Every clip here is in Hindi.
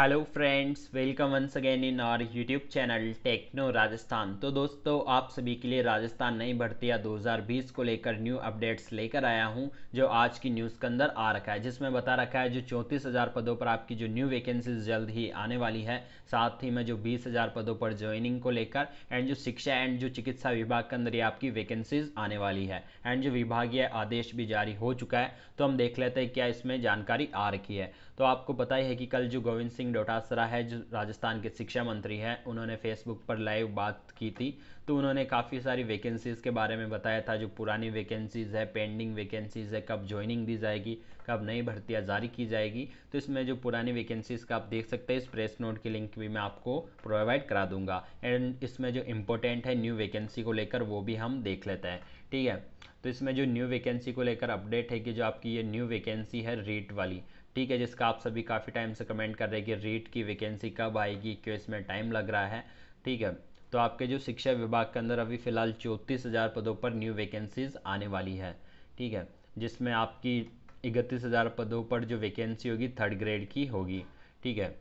hello friends welcome once again in our YouTube channel Techno Rajasthan तो दोस्तों आप सभी के लिए राजस्थान नई भर्तियां 2020 को लेकर न्यू अपडेट्स लेकर आया हूं जो आज की न्यूज़ के अंदर आ रखा है जिसमें बता रखा है जो चौंतीस हज़ार पदों पर आपकी जो न्यू वैकेंसीज जल्द ही आने वाली है साथ ही में जो बीस हज़ार पदों पर ज्वाइनिंग को लेकर एंड जो शिक्षा एंड जो चिकित्सा विभाग के अंदर ये आपकी वैकेंसीज आने वाली है एंड जो विभागीय आदेश भी जारी हो चुका है तो हम देख लेते हैं क्या इसमें जानकारी आ रखी है तो आपको पता ही है कि कल जो गोविंद सिंह सिंह डोटासरा है जो राजस्थान के शिक्षा मंत्री हैं उन्होंने फेसबुक पर लाइव बात की थी तो उन्होंने काफ़ी सारी वैकेंसीज़ के बारे में बताया था जो पुरानी वैकेंसीज़ है पेंडिंग वैकेंसीज़ है कब ज्वाइनिंग दी जाएगी कब नई भर्तियाँ जारी की जाएगी तो इसमें जो पुरानी वैकेंसीज़ का आप देख सकते हैं इस प्रेस नोट की लिंक भी मैं आपको प्रोवाइड करा दूंगा एंड इसमें जो इम्पोर्टेंट है न्यू वैकेंसी को लेकर वो भी हम देख लेते हैं ठीक है तो इसमें जो न्यू वैकेंसी को लेकर अपडेट है कि जो आपकी ये न्यू वैकेंसी है रेट वाली ठीक है जिसका आप सभी काफ़ी टाइम से कमेंट कर रहे हैं कि रीट की वैकेंसी कब आएगी क्यों इसमें टाइम लग रहा है ठीक है तो आपके जो शिक्षा विभाग के अंदर अभी फ़िलहाल चौंतीस हज़ार पदों पर न्यू वैकेंसीज आने वाली है ठीक है जिसमें आपकी इकतीस हज़ार पदों पर जो वैकेंसी होगी थर्ड ग्रेड की होगी ठीक है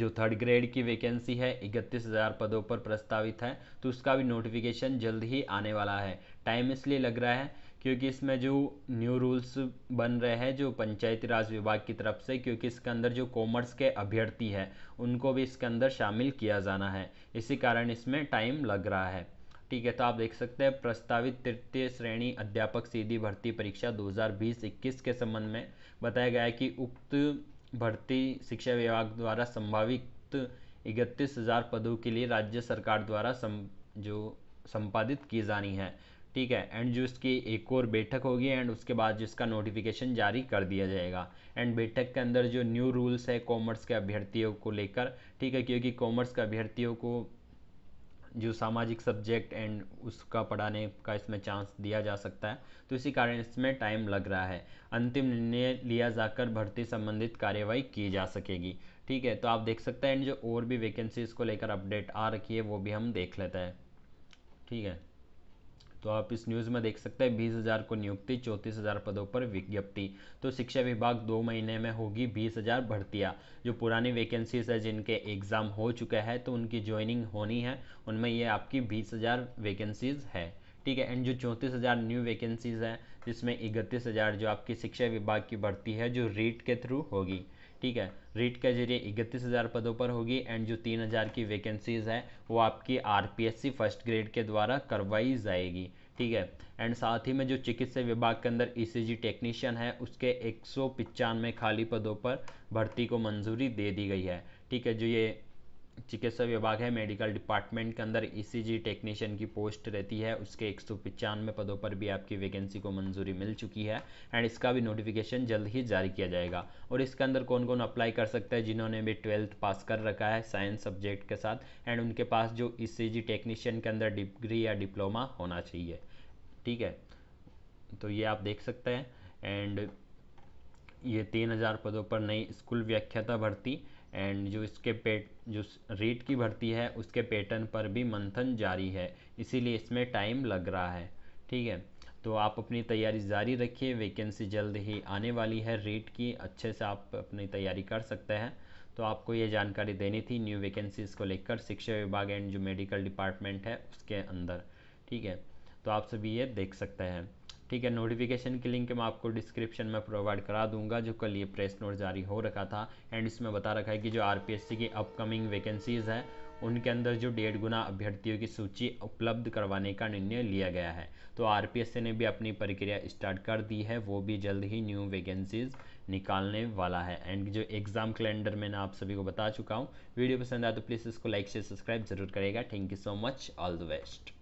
जो थर्ड ग्रेड की वैकेंसी है इकतीस हज़ार पदों पर प्रस्तावित है तो उसका भी नोटिफिकेशन जल्द ही आने वाला है टाइम इसलिए लग रहा है क्योंकि इसमें जो न्यू रूल्स बन रहे हैं जो पंचायती राज विभाग की तरफ से क्योंकि इसके अंदर जो कॉमर्स के अभ्यर्थी हैं उनको भी इसके अंदर शामिल किया जाना है इसी कारण इसमें टाइम लग रहा है ठीक है तो आप देख सकते हैं प्रस्तावित तृतीय श्रेणी अध्यापक सीधी भर्ती परीक्षा 2020-21 के संबंध में बताया गया है कि उक्त भर्ती शिक्षा विभाग द्वारा संभावित इकतीस हज़ार पदों के लिए राज्य सरकार द्वारा सम, जो संपादित की जानी है ठीक है एंड जो इसकी एक और बैठक होगी एंड उसके बाद जो इसका नोटिफिकेशन जारी कर दिया जाएगा एंड बैठक के अंदर जो न्यू रूल्स है कॉमर्स के अभ्यर्थियों को लेकर ठीक है क्योंकि कॉमर्स के अभ्यर्थियों को जो सामाजिक सब्जेक्ट एंड उसका पढ़ाने का इसमें चांस दिया जा सकता है तो इसी कारण इसमें टाइम लग रहा है अंतिम निर्णय लिया जाकर भर्ती संबंधित कार्यवाही की जा सकेगी ठीक है तो आप देख सकते हैं एंड जो और भी वैकेंसीज को लेकर अपडेट आ रखी है वो भी हम देख लेते हैं ठीक है तो आप इस न्यूज़ में देख सकते हैं बीस हज़ार को नियुक्ति चौंतीस हज़ार पदों पर विज्ञप्ति तो शिक्षा विभाग दो महीने में होगी बीस हज़ार भर्तियाँ जो पुरानी वैकेंसीज है जिनके एग्ज़ाम हो चुके हैं तो उनकी ज्वाइनिंग होनी है उनमें ये आपकी बीस हज़ार वैकेंसीज़ है ठीक है एंड जो चौंतीस हज़ार न्यू वैकेंसीज़ हैं जिसमें इकतीस हज़ार जो आपकी शिक्षा विभाग की भर्ती है जो रीट के थ्रू होगी ठीक है रीट के जरिए इकतीस हज़ार पदों पर होगी एंड जो तीन हज़ार की वैकेंसीज़ है वो आपकी आरपीएससी फर्स्ट ग्रेड के द्वारा करवाई जाएगी ठीक है एंड साथ ही में जो चिकित्सा विभाग के अंदर ईसीजी टेक्नीशियन है उसके एक सौ खाली पदों पर भर्ती को मंजूरी दे दी गई है ठीक है जो ये चिकित्सा विभाग है मेडिकल डिपार्टमेंट के अंदर ईसीजी e टेक्नीशियन की पोस्ट रहती है उसके एक सौ पचानवे पदों पर भी आपकी वैकेंसी को मंजूरी मिल चुकी है एंड इसका भी नोटिफिकेशन जल्द ही जारी किया जाएगा और इसके अंदर कौन कौन अप्लाई कर सकता है जिन्होंने भी ट्वेल्थ पास कर रखा है साइंस सब्जेक्ट के साथ एंड उनके पास जो ई e टेक्नीशियन के अंदर डिग्री या डिप्लोमा होना चाहिए ठीक है तो ये आप देख सकते हैं एंड ये तीन हज़ार पदों पर नई स्कूल व्याख्याता भर्ती एंड जो इसके पेट जो रीट की भर्ती है उसके पैटर्न पर भी मंथन जारी है इसीलिए इसमें टाइम लग रहा है ठीक है तो आप अपनी तैयारी जारी रखिए वैकेंसी जल्द ही आने वाली है रीट की अच्छे से आप अपनी तैयारी कर सकते हैं तो आपको ये जानकारी देनी थी न्यू वैकेंसीज़ को लेकर शिक्षा विभाग एंड जो मेडिकल डिपार्टमेंट है उसके अंदर ठीक है तो आप सभी ये देख सकते हैं ठीक है नोटिफिकेशन की लिंक मैं आपको डिस्क्रिप्शन में प्रोवाइड करा दूंगा जो कल ये प्रेस नोट जारी हो रखा था एंड इसमें बता रखा है कि जो आर की अपकमिंग वैकेंसीज़ हैं उनके अंदर जो डेढ़ गुना अभ्यर्थियों की सूची उपलब्ध करवाने का निर्णय लिया गया है तो आर ने भी अपनी प्रक्रिया स्टार्ट कर दी है वो भी जल्द ही न्यू वैकेंसीज निकालने वाला है एंड जो एग्ज़ाम कैलेंडर मैंने आप सभी को बता चुका हूँ वीडियो पसंद आया तो प्लीज़ इसको लाइक से सब्सक्राइब जरूर करेगा thank you so much all the best